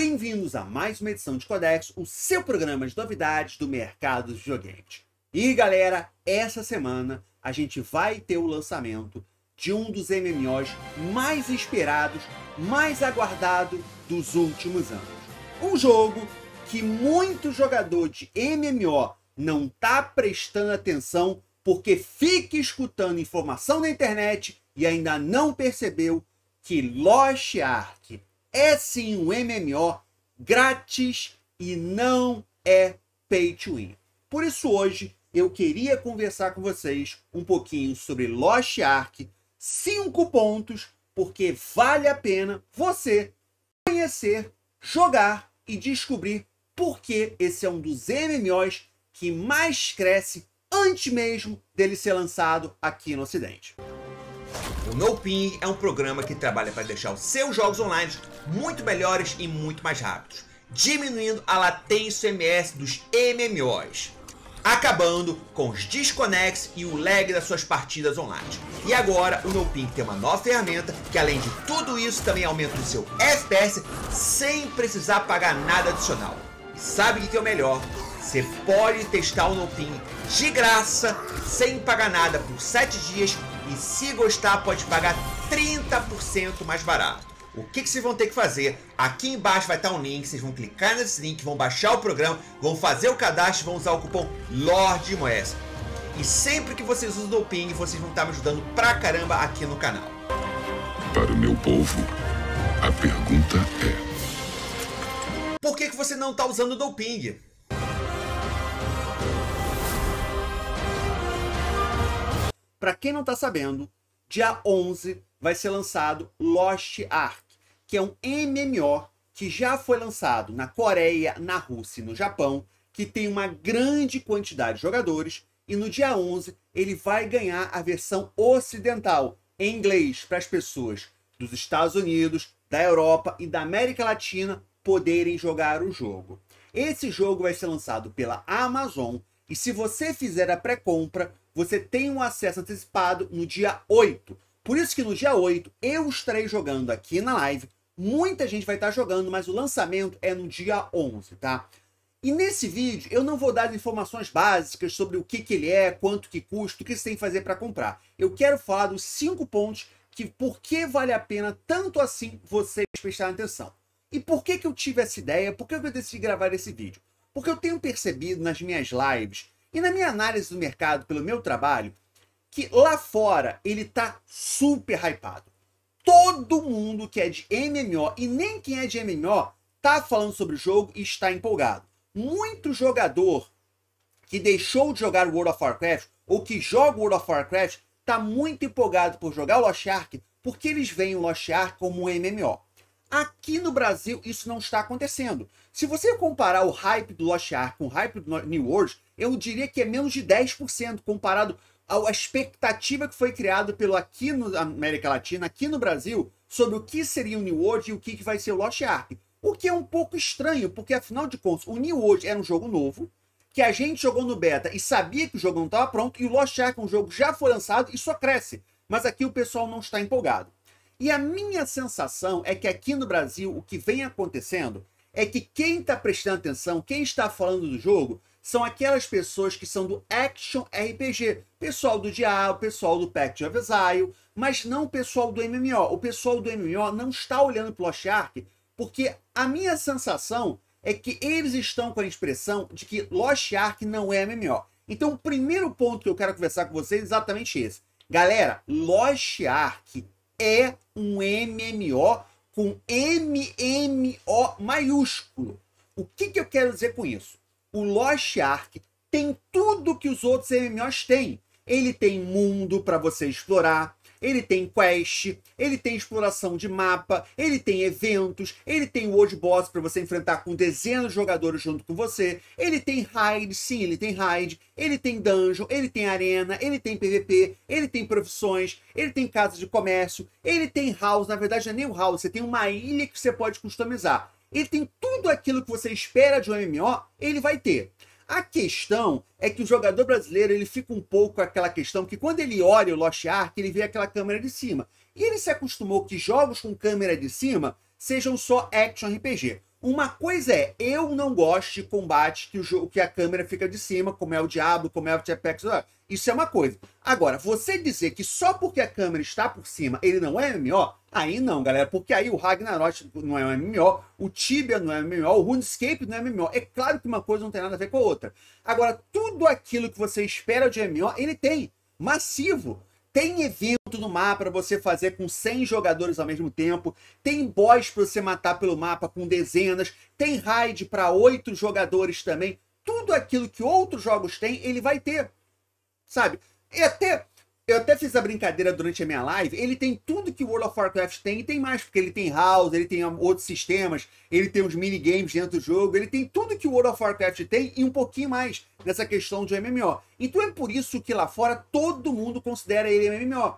Bem-vindos a mais uma edição de Codex, o seu programa de novidades do mercado de videogames. E galera, essa semana a gente vai ter o lançamento de um dos MMOs mais esperados, mais aguardado dos últimos anos. Um jogo que muito jogador de MMO não tá prestando atenção porque fica escutando informação na internet e ainda não percebeu que Lost Ark é sim um MMO grátis e não é pay to win. Por isso hoje eu queria conversar com vocês um pouquinho sobre Lost Ark, cinco pontos porque vale a pena você conhecer, jogar e descobrir porque esse é um dos MMOs que mais cresce antes mesmo dele ser lançado aqui no ocidente. O NoPing é um programa que trabalha para deixar os seus jogos online muito melhores e muito mais rápidos, diminuindo a latência MS dos MMOs, acabando com os desconects e o lag das suas partidas online. E agora o NoPing tem uma nova ferramenta que além de tudo isso também aumenta o seu FPS sem precisar pagar nada adicional. E sabe o que é o melhor? Você pode testar o NoPing de graça, sem pagar nada por 7 dias e se gostar, pode pagar 30% mais barato. O que, que vocês vão ter que fazer? Aqui embaixo vai estar tá um link, vocês vão clicar nesse link, vão baixar o programa, vão fazer o cadastro, vão usar o cupom LORDMOES. E sempre que vocês usam o Doping, vocês vão estar tá me ajudando pra caramba aqui no canal. Para o meu povo, a pergunta é... Por que, que você não está usando o Doping? Para quem não está sabendo, dia 11 vai ser lançado Lost Ark, que é um MMO que já foi lançado na Coreia, na Rússia e no Japão, que tem uma grande quantidade de jogadores, e no dia 11 ele vai ganhar a versão ocidental, em inglês, para as pessoas dos Estados Unidos, da Europa e da América Latina poderem jogar o jogo. Esse jogo vai ser lançado pela Amazon e se você fizer a pré-compra, você tem um acesso antecipado no dia 8. Por isso que no dia 8 eu estarei jogando aqui na live. Muita gente vai estar jogando, mas o lançamento é no dia 11, tá? E nesse vídeo eu não vou dar informações básicas sobre o que, que ele é, quanto que custa, o que você tem que fazer para comprar. Eu quero falar dos cinco pontos que por que vale a pena tanto assim vocês prestarem atenção. E por que, que eu tive essa ideia? Por que eu decidi gravar esse vídeo? Porque eu tenho percebido nas minhas lives e na minha análise do mercado, pelo meu trabalho, que lá fora ele tá super hypado. Todo mundo que é de MMO e nem quem é de MMO tá falando sobre o jogo e está empolgado. Muito jogador que deixou de jogar World of Warcraft ou que joga World of Warcraft tá muito empolgado por jogar Lost Ark porque eles veem o Lost Ark como um MMO. Aqui no Brasil, isso não está acontecendo. Se você comparar o hype do Lost Ark com o hype do New World, eu diria que é menos de 10% comparado à expectativa que foi criada pelo aqui na América Latina, aqui no Brasil, sobre o que seria o New World e o que vai ser o Lost Ark. O que é um pouco estranho, porque afinal de contas, o New World era um jogo novo, que a gente jogou no beta e sabia que o jogo não estava pronto, e o Lost Ark é um jogo que já foi lançado e só cresce. Mas aqui o pessoal não está empolgado. E a minha sensação é que aqui no Brasil o que vem acontecendo é que quem está prestando atenção, quem está falando do jogo, são aquelas pessoas que são do Action RPG. Pessoal do Diablo, pessoal do Pact of Exile, mas não o pessoal do MMO. O pessoal do MMO não está olhando para o Lost Ark, porque a minha sensação é que eles estão com a expressão de que Lost Ark não é MMO. Então, o primeiro ponto que eu quero conversar com vocês é exatamente esse. Galera, Lost Ark é um MMO com MMO maiúsculo. O que, que eu quero dizer com isso? O Lost Ark tem tudo que os outros MMOs têm. Ele tem mundo para você explorar, ele tem quest, ele tem exploração de mapa, ele tem eventos, ele tem world boss para você enfrentar com dezenas de jogadores junto com você, ele tem raid, sim, ele tem raid, ele tem dungeon, ele tem arena, ele tem PVP, ele tem profissões, ele tem casa de comércio, ele tem house, na verdade não é nem o house, você tem uma ilha que você pode customizar. Ele tem tudo aquilo que você espera de um MMO, ele vai ter. A questão é que o jogador brasileiro ele fica um pouco aquela questão que quando ele olha o Lost Ark, ele vê aquela câmera de cima. E ele se acostumou que jogos com câmera de cima sejam só action RPG. Uma coisa é, eu não gosto de combate que, o jogo, que a câmera fica de cima, como é o Diablo, como é o Apex, ah, isso é uma coisa. Agora, você dizer que só porque a câmera está por cima ele não é MMO, aí não, galera, porque aí o Ragnarok não é um MMO, o Tibia não é MMO, o RuneScape não é MMO. É claro que uma coisa não tem nada a ver com a outra. Agora, tudo aquilo que você espera de MMO, ele tem. Massivo. Tem evento no mapa para você fazer com 100 jogadores ao mesmo tempo. Tem boss para você matar pelo mapa com dezenas. Tem raid para 8 jogadores também. Tudo aquilo que outros jogos têm, ele vai ter. Sabe? E até eu até fiz a brincadeira durante a minha live. Ele tem tudo que World of Warcraft tem e tem mais, porque ele tem house, ele tem outros sistemas, ele tem os minigames dentro do jogo, ele tem tudo que World of Warcraft tem e um pouquinho mais nessa questão de MMO. Então é por isso que lá fora todo mundo considera ele MMO.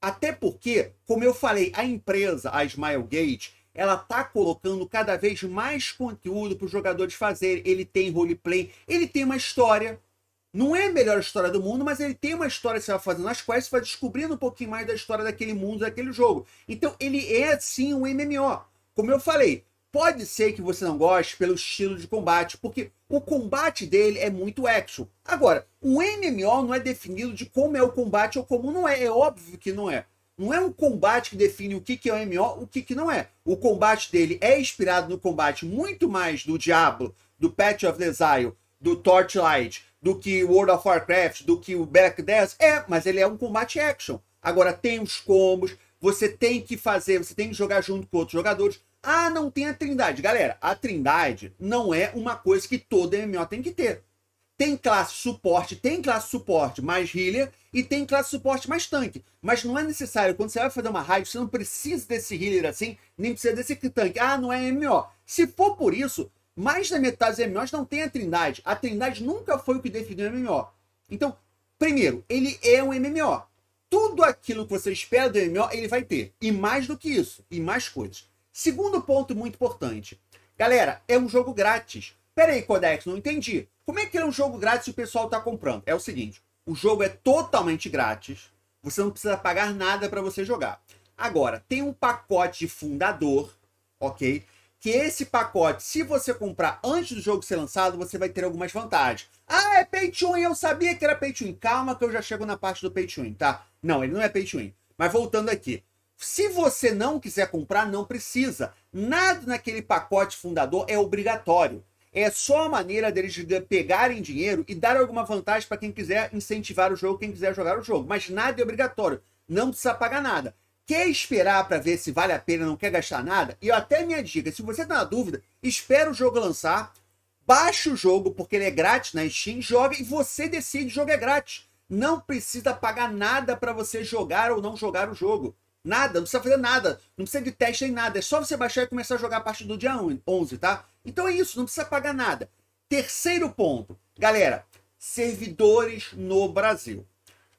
Até porque, como eu falei, a empresa, a Smilegate, ela tá colocando cada vez mais conteúdo para os jogadores fazerem. Ele tem roleplay, ele tem uma história. Não é a melhor história do mundo, mas ele tem uma história que você vai fazendo as quais você vai descobrindo um pouquinho mais da história daquele mundo, daquele jogo. Então ele é sim um MMO. Como eu falei, Pode ser que você não goste pelo estilo de combate, porque o combate dele é muito action. Agora, um MMO não é definido de como é o combate ou como não é. É óbvio que não é. Não é um combate que define o que, que é o MMO, o que, que não é. O combate dele é inspirado no combate muito mais do Diablo, do Patch of Desire, do Torchlight, do que World of Warcraft, do que o Black Death. É, mas ele é um combate action. Agora tem os combos, você tem que fazer, você tem que jogar junto com outros jogadores ah, não tem a trindade. Galera, a trindade não é uma coisa que todo MMO tem que ter. Tem classe suporte, tem classe suporte mais healer e tem classe suporte mais tanque. Mas não é necessário, quando você vai fazer uma raid, você não precisa desse healer assim, nem precisa desse tanque. Ah, não é MMO. Se for por isso, mais da metade dos MMOs não tem a trindade. A trindade nunca foi o que definiu o MMO. Então, primeiro, ele é um MMO. Tudo aquilo que você espera do MMO, ele vai ter. E mais do que isso, e mais coisas. Segundo ponto muito importante. Galera, é um jogo grátis. Pera aí, Codex, não entendi. Como é que ele é um jogo grátis e o pessoal está comprando? É o seguinte, o jogo é totalmente grátis. Você não precisa pagar nada para você jogar. Agora, tem um pacote de fundador, ok? Que esse pacote, se você comprar antes do jogo ser lançado, você vai ter algumas vantagens. Ah, é pay to win, eu sabia que era pay to win. Calma que eu já chego na parte do pay to win, tá? Não, ele não é pay to win. Mas voltando aqui, se você não quiser comprar, não precisa. Nada naquele pacote fundador é obrigatório. É só a maneira deles pegarem dinheiro e dar alguma vantagem para quem quiser incentivar o jogo, quem quiser jogar o jogo. Mas nada é obrigatório. Não precisa pagar nada. Quer esperar para ver se vale a pena, não quer gastar nada? E até minha dica, se você está na dúvida, espera o jogo lançar, baixa o jogo porque ele é grátis na Steam, joga e você decide, o jogo é grátis. Não precisa pagar nada para você jogar ou não jogar o jogo. Nada, não precisa fazer nada. Não precisa de teste nem nada. É só você baixar e começar a jogar a partir do dia 11, tá? Então é isso, não precisa pagar nada. Terceiro ponto. Galera, servidores no Brasil.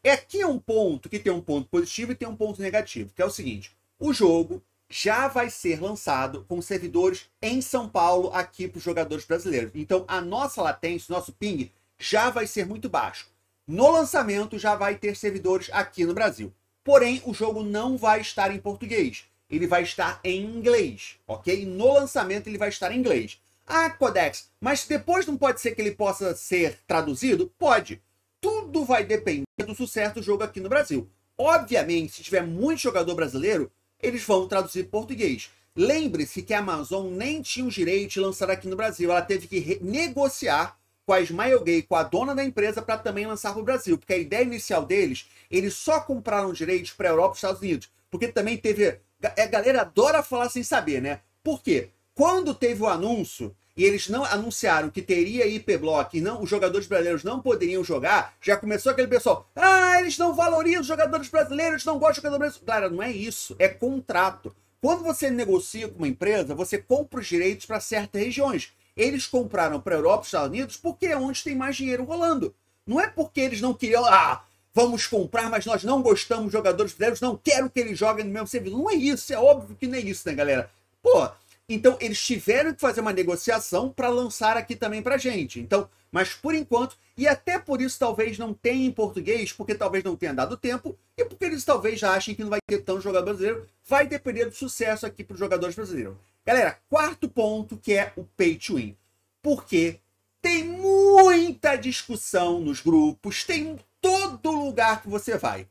É aqui é um ponto que tem um ponto positivo e tem um ponto negativo, que é o seguinte. O jogo já vai ser lançado com servidores em São Paulo aqui para os jogadores brasileiros. Então a nossa latência, nosso ping, já vai ser muito baixo. No lançamento já vai ter servidores aqui no Brasil. Porém, o jogo não vai estar em português. Ele vai estar em inglês, ok? no lançamento ele vai estar em inglês. Ah, Codex, mas depois não pode ser que ele possa ser traduzido? Pode. Tudo vai depender do sucesso do jogo aqui no Brasil. Obviamente, se tiver muito jogador brasileiro, eles vão traduzir português. Lembre-se que a Amazon nem tinha o direito de lançar aqui no Brasil. Ela teve que negociar com a Smile Gay, com a dona da empresa, para também lançar para o Brasil. Porque a ideia inicial deles, eles só compraram direitos para a Europa e os Estados Unidos. Porque também teve. A é, galera adora falar sem saber, né? Por quê? Quando teve o anúncio e eles não anunciaram que teria IP Block e não, os jogadores brasileiros não poderiam jogar, já começou aquele pessoal. Ah, eles não valorizam os jogadores brasileiros, não gostam de jogador brasileiro. Cara, não é isso. É contrato. Quando você negocia com uma empresa, você compra os direitos para certas regiões. Eles compraram para a Europa e Estados Unidos porque é onde tem mais dinheiro rolando. Não é porque eles não queriam, ah, vamos comprar, mas nós não gostamos de jogadores brasileiros, não quero que eles joguem no mesmo serviço. Não é isso, é óbvio que não é isso, né, galera? Pô, então eles tiveram que fazer uma negociação para lançar aqui também para gente. Então, mas por enquanto, e até por isso talvez não tenha em português, porque talvez não tenha dado tempo, e porque eles talvez já achem que não vai ter tanto jogador brasileiro, vai depender do sucesso aqui para os jogadores brasileiros. Galera, quarto ponto que é o pay to win. Porque tem muita discussão nos grupos, tem todo lugar que você vai.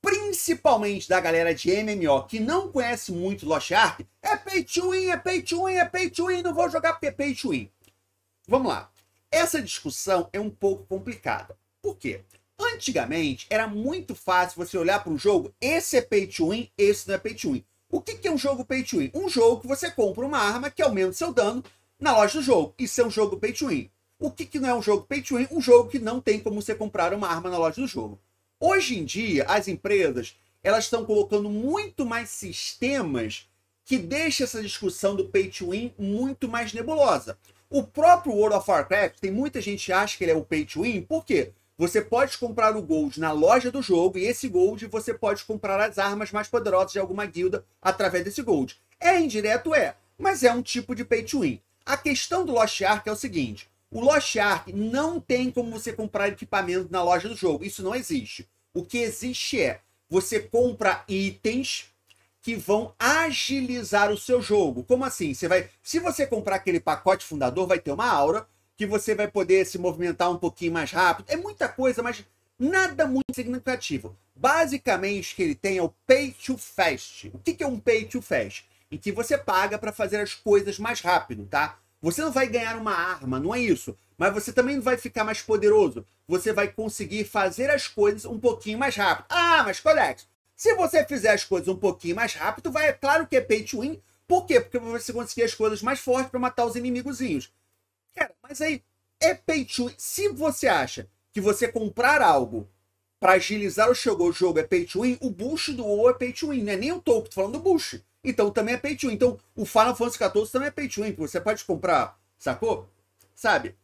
Principalmente da galera de MMO que não conhece muito Lost Ark, é pay to win, é pay to win, é pay to win, não vou jogar porque é pay to win. Vamos lá. Essa discussão é um pouco complicada. Por quê? Antigamente era muito fácil você olhar para um jogo, esse é pay to win, esse não é pay to win. O que, é um jogo pay to win? Um jogo que você compra uma arma que aumenta o seu dano na loja do jogo. Isso é um jogo pay to win. O que, não é um jogo pay to win? Um jogo que não tem como você comprar uma arma na loja do jogo. Hoje em dia, as empresas elas estão colocando muito mais sistemas que deixa essa discussão do pay to win muito mais nebulosa. O próprio World of Warcraft, tem muita gente que acha que ele é o pay to win, por quê? Você pode comprar o gold na loja do jogo e esse gold você pode comprar as armas mais poderosas de alguma guilda através desse gold. É indireto, é, mas é um tipo de pay to win. A questão do Lost Ark é o seguinte: o Lost Ark não tem como você comprar equipamento na loja do jogo. Isso não existe. O que existe é você compra itens que vão agilizar o seu jogo. Como assim? Você vai, se você comprar aquele pacote fundador, vai ter uma aura que você vai poder se movimentar um pouquinho mais rápido. É muita coisa, mas nada muito significativo. Basicamente, o que ele tem é o pay to fast. O que é um pay to fast? Em que você paga para fazer as coisas mais rápido, tá? Você não vai ganhar uma arma, não é isso. Mas você também não vai ficar mais poderoso. Você vai conseguir fazer as coisas um pouquinho mais rápido. Ah, mas Colex, se você fizer as coisas um pouquinho mais rápido, vai, é claro que é pay to win. Por quê? Porque você conseguir as coisas mais fortes para matar os inimigozinhos. Cara, mas aí é pay to win. Se você acha que você comprar algo para agilizar o jogo, o jogo é pay to win, o bush do WoW é pay to win, não é nem o topo, tô falando do bush. Então também é pay to win. Então o Final Fantasy XIV também é pay to win, você pode comprar, sacou? Sabe?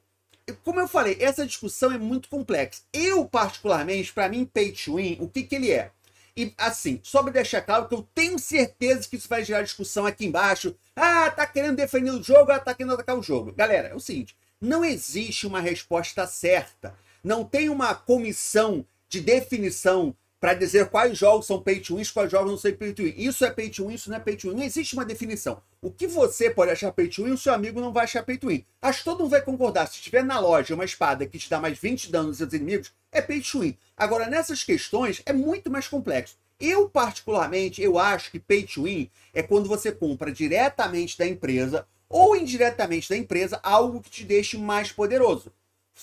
Como eu falei, essa discussão é muito complexa. Eu, particularmente, para mim, pay to win, o que, que ele é? E assim, só para deixar claro que eu tenho certeza que isso vai gerar discussão aqui embaixo. Ah, tá querendo defender o jogo, ah, tá querendo atacar o jogo. Galera, é o seguinte: não existe uma resposta certa. Não tem uma comissão de definição para dizer quais jogos são pay to win, quais jogos não são pay to win. Isso é pay to win, isso não é pay to win. Não existe uma definição. O que você pode achar pay to win, o seu amigo não vai achar pay to win. Acho que todo mundo vai concordar. Se tiver na loja uma espada que te dá mais 20 danos aos seus inimigos, é pay to win. Agora, nessas questões, é muito mais complexo. Eu, particularmente, eu acho que pay to win é quando você compra diretamente da empresa ou indiretamente da empresa algo que te deixe mais poderoso.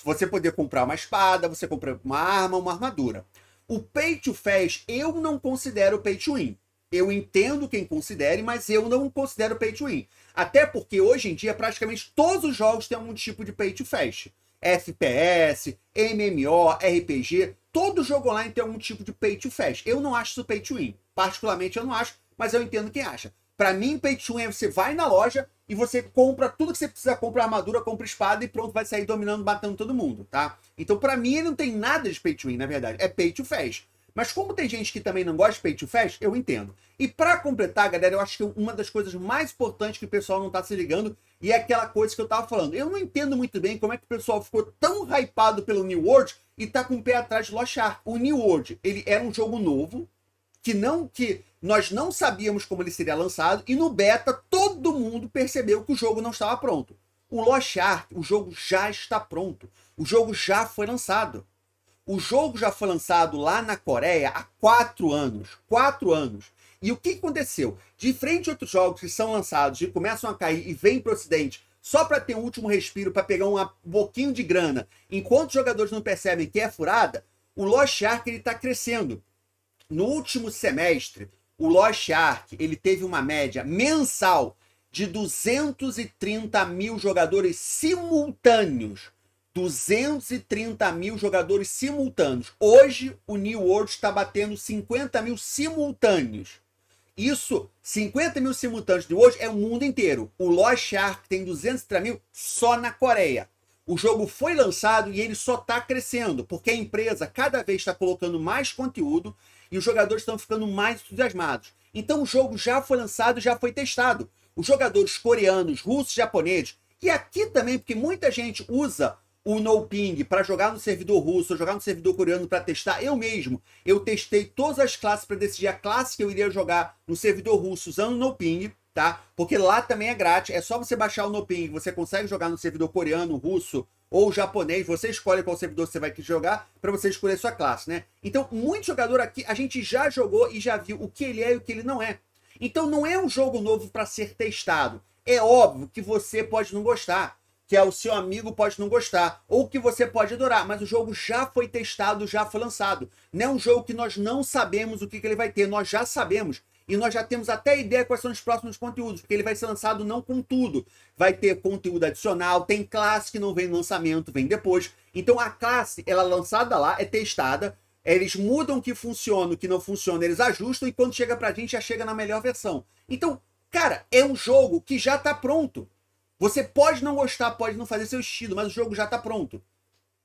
Você poder comprar uma espada, você comprar uma arma, uma armadura. O pay to fast, eu não considero pay to win. Eu entendo quem considere, mas eu não considero pay to win. Até porque hoje em dia praticamente todos os jogos têm algum tipo de pay to fast. FPS, MMO, RPG, todo jogo online tem algum tipo de pay to fast. Eu não acho isso pay to win. Particularmente eu não acho, mas eu entendo quem acha. Para mim, pay to win é você vai na loja, e você compra tudo que você precisa, compra armadura, compra espada e pronto, vai sair dominando, matando todo mundo, tá? Então, para mim, ele não tem nada de pay to win, na verdade. É pay to fast. Mas como tem gente que também não gosta de pay to fast, eu entendo. E para completar, galera, eu acho que uma das coisas mais importantes que o pessoal não tá se ligando e é aquela coisa que eu tava falando. Eu não entendo muito bem como é que o pessoal ficou tão hypado pelo New World e tá com o pé atrás de Lost Ark. O New World, ele era um jogo novo, que não que nós não sabíamos como ele seria lançado e no beta todo mundo percebeu que o jogo não estava pronto. O Lost Ark, o jogo já está pronto. O jogo já foi lançado. O jogo já foi lançado lá na Coreia há quatro anos. Quatro anos. E o que aconteceu? De frente a outros jogos que são lançados e começam a cair e vêm para o Ocidente só para ter um último respiro, para pegar um pouquinho de grana, enquanto os jogadores não percebem que é furada, o Lost Ark está crescendo. No último semestre, o Lost Ark ele teve uma média mensal de 230 mil jogadores simultâneos. 230 mil jogadores simultâneos. Hoje, o New World está batendo 50 mil simultâneos. Isso, 50 mil simultâneos de hoje é o mundo inteiro. O Lost Ark tem 230 mil só na Coreia. O jogo foi lançado e ele só está crescendo, porque a empresa cada vez está colocando mais conteúdo e os jogadores estão ficando mais entusiasmados. Então o jogo já foi lançado, já foi testado os jogadores coreanos, russos, japoneses, e aqui também, porque muita gente usa o NoPing para jogar no servidor russo, jogar no servidor coreano para testar. Eu mesmo, eu testei todas as classes para decidir a classe que eu iria jogar no servidor russo usando o NoPing, tá? Porque lá também é grátis, é só você baixar o NoPing você consegue jogar no servidor coreano, russo ou japonês, você escolhe qual servidor você vai jogar para você escolher sua classe, né? Então, muito jogador aqui a gente já jogou e já viu o que ele é e o que ele não é. Então não é um jogo novo para ser testado. É óbvio que você pode não gostar, que é o seu amigo pode não gostar, ou que você pode adorar, mas o jogo já foi testado, já foi lançado. Não é um jogo que nós não sabemos o que, que ele vai ter, nós já sabemos. E nós já temos até ideia quais são os próximos conteúdos, porque ele vai ser lançado não com tudo. Vai ter conteúdo adicional, tem classe que não vem no lançamento, vem depois. Então a classe, ela é lançada lá, é testada, eles mudam o que funciona, o que não funciona, eles ajustam e quando chega pra gente já chega na melhor versão. Então, cara, é um jogo que já tá pronto. Você pode não gostar, pode não fazer seu estilo, mas o jogo já tá pronto.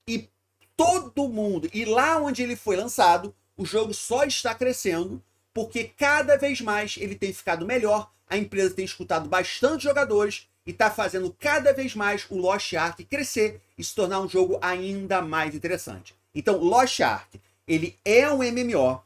E todo mundo, e lá onde ele foi lançado, o jogo só está crescendo porque cada vez mais ele tem ficado melhor, a empresa tem escutado bastante jogadores e está fazendo cada vez mais o Lost Ark crescer e se tornar um jogo ainda mais interessante. Então, Lost Ark ele é um MMO,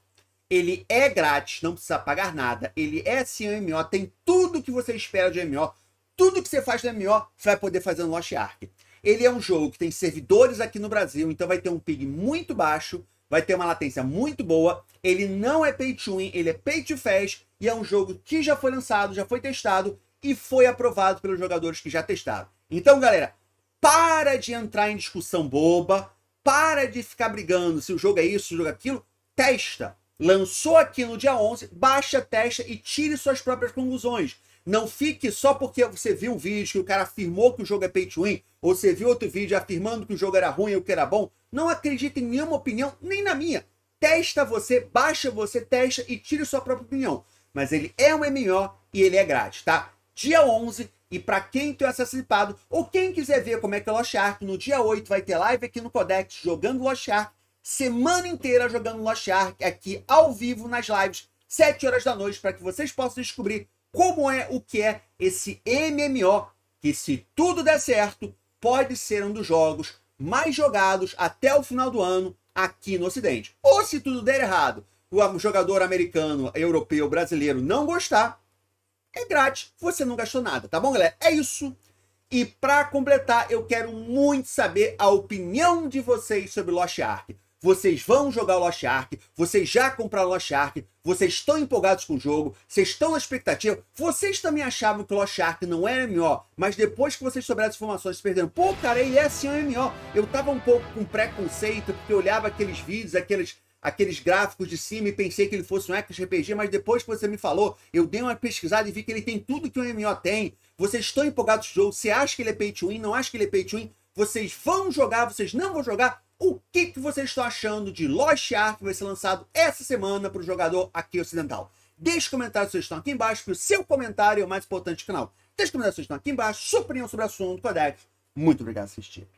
ele é grátis, não precisa pagar nada. Ele é sim um MMO, tem tudo que você espera de MMO, tudo que você faz no MMO, você vai poder fazer no Lost Ark. Ele é um jogo que tem servidores aqui no Brasil, então vai ter um ping muito baixo, vai ter uma latência muito boa. Ele não é pay to win, ele é pay to fast e é um jogo que já foi lançado, já foi testado e foi aprovado pelos jogadores que já testaram. Então, galera, para de entrar em discussão boba, para de ficar brigando se o jogo é isso, se o jogo é aquilo. Testa. Lançou aqui no dia 11, baixa, testa e tire suas próprias conclusões. Não fique só porque você viu um vídeo que o cara afirmou que o jogo é pay to win, ou você viu outro vídeo afirmando que o jogo era ruim ou que era bom. Não acredite em nenhuma opinião, nem na minha. Testa você, baixa você, testa e tire sua própria opinião. Mas ele é um MMO e ele é grátis, tá? dia 11. E para quem tem acesso limpado ou quem quiser ver como é que é o Lost Ark, no dia 8 vai ter live aqui no Codex jogando Lost Ark. Semana inteira jogando Lost Ark aqui ao vivo nas lives, 7 horas da noite, para que vocês possam descobrir como é o que é esse MMO, que se tudo der certo, pode ser um dos jogos mais jogados até o final do ano aqui no Ocidente. Ou se tudo der errado, o jogador americano, europeu, brasileiro não gostar, é grátis, você não gastou nada, tá bom, galera? É isso. E para completar, eu quero muito saber a opinião de vocês sobre Lost Ark. Vocês vão jogar Lost Ark? Vocês já compraram Lost Ark? Vocês estão empolgados com o jogo? Vocês estão na expectativa? Vocês também achavam que Lost Ark não era MMO, mas depois que vocês souberam as informações, perderam. Pô, cara, ele é sim é um MMO. Eu tava um pouco com preconceito, porque eu olhava aqueles vídeos, aqueles aqueles gráficos de cima e pensei que ele fosse um RPG, mas depois que você me falou, eu dei uma pesquisada e vi que ele tem tudo que um MO tem. Vocês estão empolgados com o jogo, você acha que ele é pay to win, não acha que ele é pay to win, vocês vão jogar, vocês não vão jogar. O que, que vocês estão achando de Lost Ark que vai ser lançado essa semana para o jogador aqui ocidental? Deixe comentários vocês estão aqui embaixo, que o seu comentário é o mais importante do canal. Deixe comentários vocês estão aqui embaixo, sua opinião sobre o assunto, Codex. Muito obrigado por assistir.